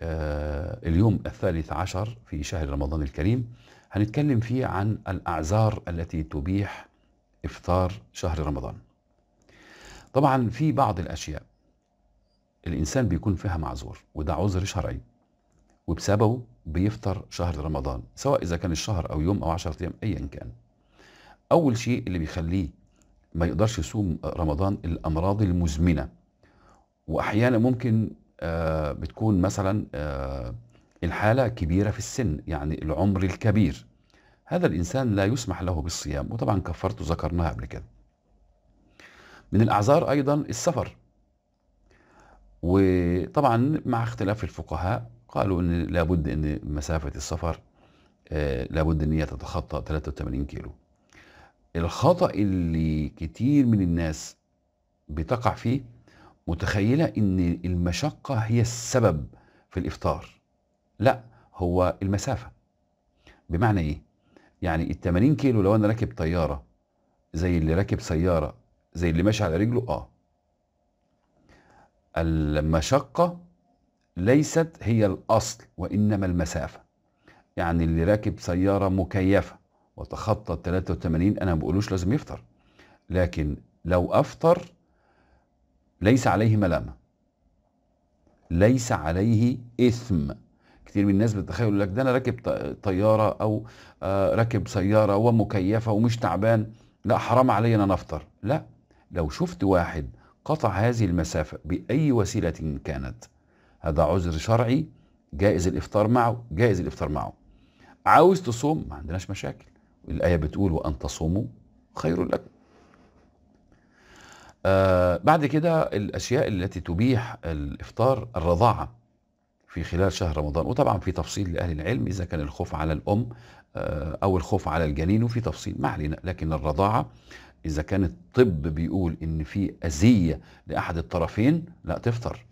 آه، اليوم الثالث عشر في شهر رمضان الكريم هنتكلم فيه عن الأعذار التي تبيح إفطار شهر رمضان طبعا في بعض الأشياء الإنسان بيكون فيها معذور وده عذر شرعي وبسببه بيفطر شهر رمضان سواء إذا كان الشهر أو يوم أو عشرة أيام أيا كان أول شيء اللي بيخليه ما يقدرش يصوم رمضان الأمراض المزمنة وأحيانا ممكن آه، بتكون مثلا آه، الحالة كبيرة في السن يعني العمر الكبير هذا الإنسان لا يسمح له بالصيام وطبعا كفرته ذكرناها قبل كده من الأعذار أيضا السفر وطبعا مع اختلاف الفقهاء قالوا ان لابد ان مسافه السفر آه، لابد ان هي تتخطى 83 كيلو الخطا اللي كتير من الناس بتقع فيه متخيلة ان المشقة هي السبب في الافطار لا هو المسافة بمعنى ايه يعني ال 80 كيلو لو انا راكب طيارة زي اللي راكب سيارة زي اللي ماشي على رجله اه المشقة ليست هي الأصل وإنما المسافة يعني اللي راكب سيارة مكيفة وتخطى 83 أنا ما بقولوش لازم يفطر لكن لو أفطر ليس عليه ملامة ليس عليه إثم كتير من الناس بتتخيل يقول لك ده أنا راكب طيارة أو آه، راكب سيارة ومكيفة ومش تعبان لا حرام علي أنا أفطر لا لو شفت واحد قطع هذه المسافة بأي وسيلة كانت هذا عذر شرعي جائز الإفطار معه جائز الإفطار معه عاوز تصوم ما عندناش مشاكل الآية بتقول وأن تصوموا خير لكم آه بعد كده الاشياء التي تبيح الافطار الرضاعه في خلال شهر رمضان وطبعا في تفصيل لاهل العلم اذا كان الخوف على الام آه او الخوف على الجنين وفي تفصيل ما علينا لكن الرضاعه اذا كان الطب بيقول ان في اذيه لاحد الطرفين لا تفطر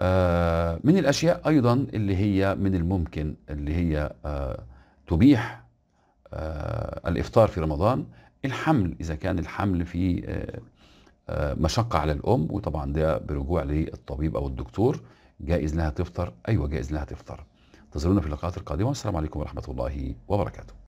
آه من الاشياء ايضا اللي هي من الممكن اللي هي آه تبيح آه الافطار في رمضان الحمل إذا كان الحمل فيه آه، آه، مشقة على الأم وطبعا ده برجوع للطبيب أو الدكتور جائز لها تفطر أيوة جائز لها تفطر انتظرونا في اللقاءات القادمة والسلام عليكم ورحمة الله وبركاته